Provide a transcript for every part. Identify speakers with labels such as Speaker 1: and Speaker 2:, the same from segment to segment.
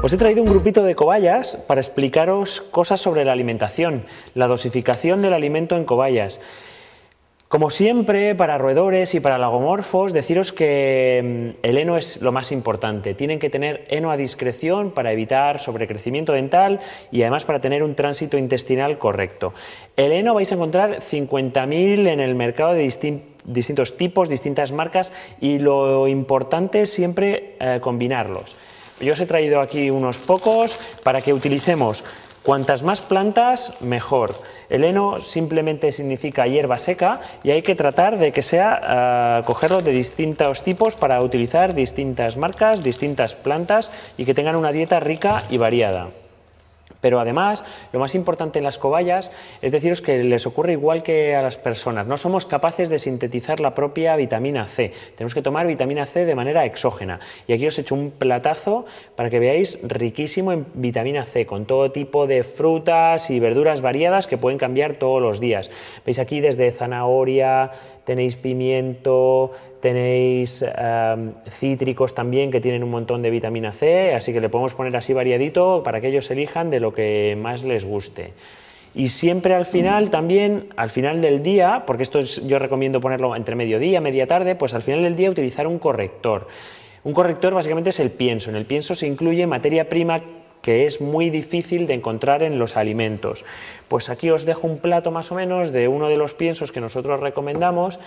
Speaker 1: Os he traído un grupito de cobayas para explicaros cosas sobre la alimentación, la dosificación del alimento en cobayas. Como siempre, para roedores y para lagomorfos, deciros que mm, el heno es lo más importante. Tienen que tener heno a discreción para evitar sobrecrecimiento dental y además para tener un tránsito intestinal correcto. El heno vais a encontrar 50.000 en el mercado de distintos tipos, distintas marcas y lo importante es siempre eh, combinarlos. Yo os he traído aquí unos pocos para que utilicemos Cuantas más plantas, mejor. El heno simplemente significa hierba seca y hay que tratar de que sea ah, cogerlo de distintos tipos para utilizar distintas marcas, distintas plantas y que tengan una dieta rica y variada. Pero además, lo más importante en las cobayas es deciros que les ocurre igual que a las personas. No somos capaces de sintetizar la propia vitamina C. Tenemos que tomar vitamina C de manera exógena. Y aquí os he hecho un platazo para que veáis riquísimo en vitamina C, con todo tipo de frutas y verduras variadas que pueden cambiar todos los días. Veis aquí desde zanahoria, tenéis pimiento, tenéis em, cítricos también que tienen un montón de vitamina C, así que le podemos poner así variadito para que ellos elijan de lo que más les guste. Y siempre al final también, al final del día, porque esto es, yo recomiendo ponerlo entre mediodía, media tarde, pues al final del día utilizar un corrector. Un corrector básicamente es el pienso. En el pienso se incluye materia prima que es muy difícil de encontrar en los alimentos. Pues aquí os dejo un plato más o menos de uno de los piensos que nosotros recomendamos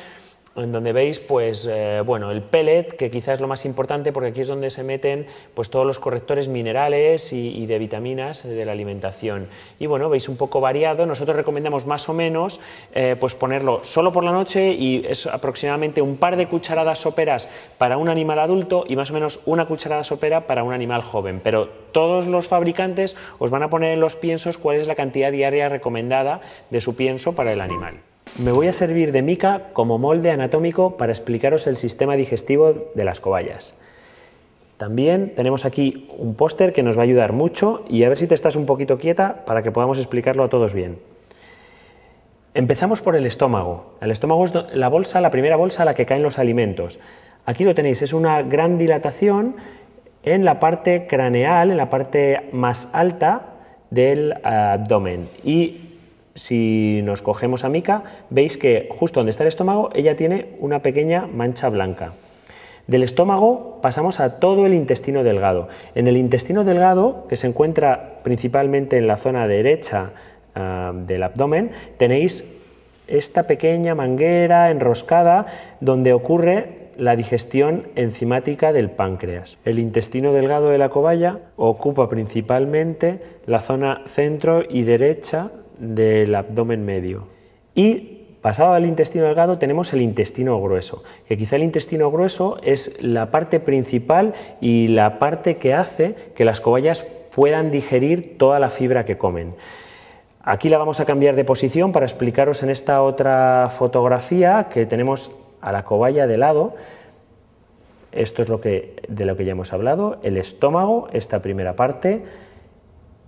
Speaker 1: en donde veis pues, eh, bueno, el pellet, que quizás es lo más importante porque aquí es donde se meten pues, todos los correctores minerales y, de vitaminas de la alimentación. Y bueno, veis un poco variado, nosotros recomendamos más o menos eh, pues ponerlo solo por la noche y es aproximadamente un par de cucharadas soperas para un animal adulto y más o menos una cucharada sopera para un animal joven. Pero todos los fabricantes os van a poner en los piensos cuál es la cantidad diaria recomendada de su pienso para el animal. Me voy a servir de mica como molde anatómico para explicaros el sistema digestivo de las cobayas. También tenemos aquí un póster que nos va a ayudar mucho y a ver si te estás un poquito quieta para que podamos explicarlo a todos bien. Empezamos por el estómago. El estómago es la bolsa, la primera bolsa a la que caen los alimentos. Aquí lo tenéis, es una gran dilatación en la parte craneal, en la parte más alta del ah, abdomen. Y si nos cogemos a Mica, veis que justo donde está el estómago, ella tiene una pequeña mancha blanca. Del estómago pasamos a todo el intestino delgado. En el intestino delgado, que se encuentra principalmente en la zona derecha ah, del abdomen, tenéis esta pequeña manguera enroscada donde ocurre la digestión enzimática del páncreas. El intestino delgado de la cobaya ocupa principalmente la zona centro y derecha del abdomen medio. Y pasado al intestino delgado tenemos el intestino grueso, que quizá el intestino grueso es la parte principal y la parte que hace que las cobayas puedan digerir toda la fibra que comen. Aquí la vamos a cambiar de posición para explicaros en esta otra fotografía que tenemos a la cobaya de lado. Esto es lo que, de lo que ya hemos hablado, el estómago, esta primera parte,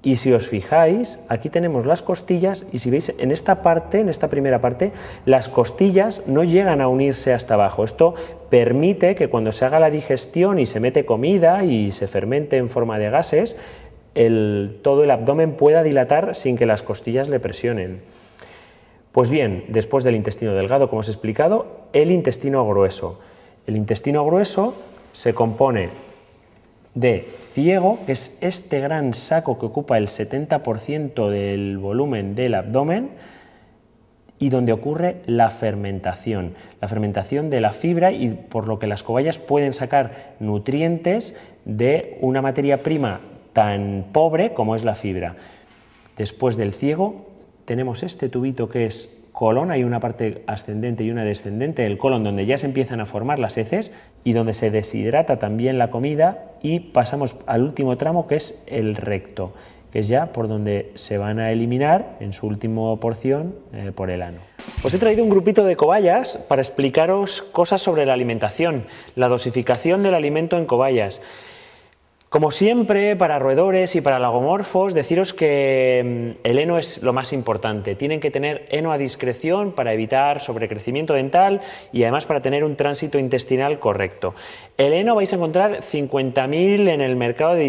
Speaker 1: y si os fijáis, aquí tenemos las costillas y si veis en esta parte, en esta primera parte, las costillas no llegan a unirse hasta abajo. Esto permite que cuando se haga la digestión y se mete comida y se fermente en forma de gases, el, todo el abdomen pueda dilatar sin que las costillas le presionen. Pues bien, después del intestino delgado, como os he explicado, el intestino grueso. El intestino grueso se compone de ciego, que es este gran saco que ocupa el 70% del volumen del abdomen, y donde ocurre la fermentación, la fermentación de la fibra y por lo que las cobayas pueden sacar nutrientes de una materia prima tan pobre como es la fibra. Después del ciego tenemos este tubito que es colon, hay una parte ascendente y una descendente del colon donde ya se empiezan a formar las heces y donde se deshidrata también la comida y pasamos al último tramo que es el recto, que es ya por donde se van a eliminar en su última porción eh, por el ano. Os he traído un grupito de cobayas para explicaros cosas sobre la alimentación, la dosificación del alimento en cobayas. Como siempre, para roedores y para lagomorfos, deciros que mm, el heno es lo más importante. Tienen que tener heno a discreción para evitar sobrecrecimiento dental y además para tener un tránsito intestinal correcto. El heno vais a encontrar 50.000 en el mercado de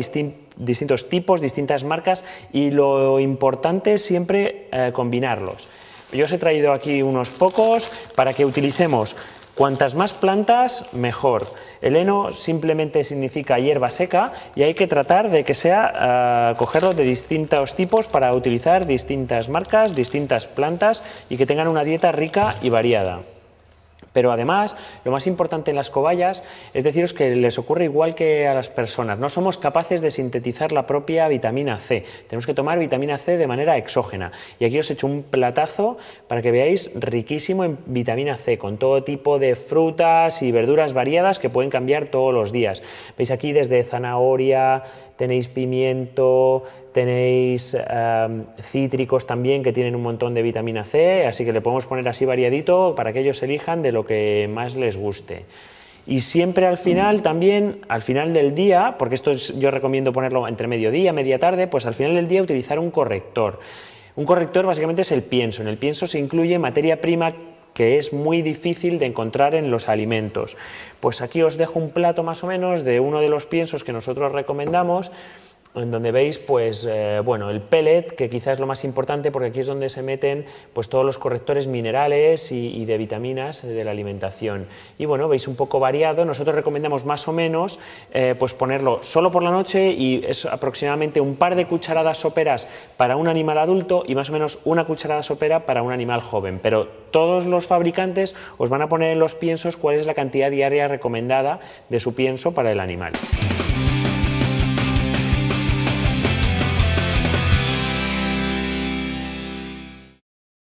Speaker 1: distintos tipos, distintas marcas y lo importante es siempre eh, combinarlos. Yo os he traído aquí unos pocos para que utilicemos Cuantas más plantas, mejor. El heno simplemente significa hierba seca y hay que tratar de que sea ah, cogerlo de distintos tipos para utilizar distintas marcas, distintas plantas y que tengan una dieta rica y variada. Pero además, lo más importante en las cobayas es deciros que les ocurre igual que a las personas. No somos capaces de sintetizar la propia vitamina C. Tenemos que tomar vitamina C de manera exógena. Y aquí os he hecho un platazo para que veáis riquísimo en vitamina C, con todo tipo de frutas y verduras variadas que pueden cambiar todos los días. Veis aquí desde zanahoria, tenéis pimiento, tenéis em, cítricos también que tienen un montón de vitamina C, así que le podemos poner así variadito para que ellos elijan de lo que más les guste. Y siempre al final también, al final del día, porque esto es, yo recomiendo ponerlo entre mediodía, media tarde, pues al final del día utilizar un corrector. Un corrector básicamente es el pienso. En el pienso se incluye materia prima que es muy difícil de encontrar en los alimentos. Pues aquí os dejo un plato más o menos de uno de los piensos que nosotros recomendamos en donde veis pues, eh, bueno, el pellet, que quizás es lo más importante porque aquí es donde se meten pues, todos los correctores minerales y, de vitaminas eh, de la alimentación. Y bueno, veis un poco variado, nosotros recomendamos más o menos eh, pues ponerlo solo por la noche y es aproximadamente un par de cucharadas soperas para un animal adulto y más o menos una cucharada sopera para un animal joven, pero todos los fabricantes os van a poner en los piensos cuál es la cantidad diaria recomendada de su pienso para el animal.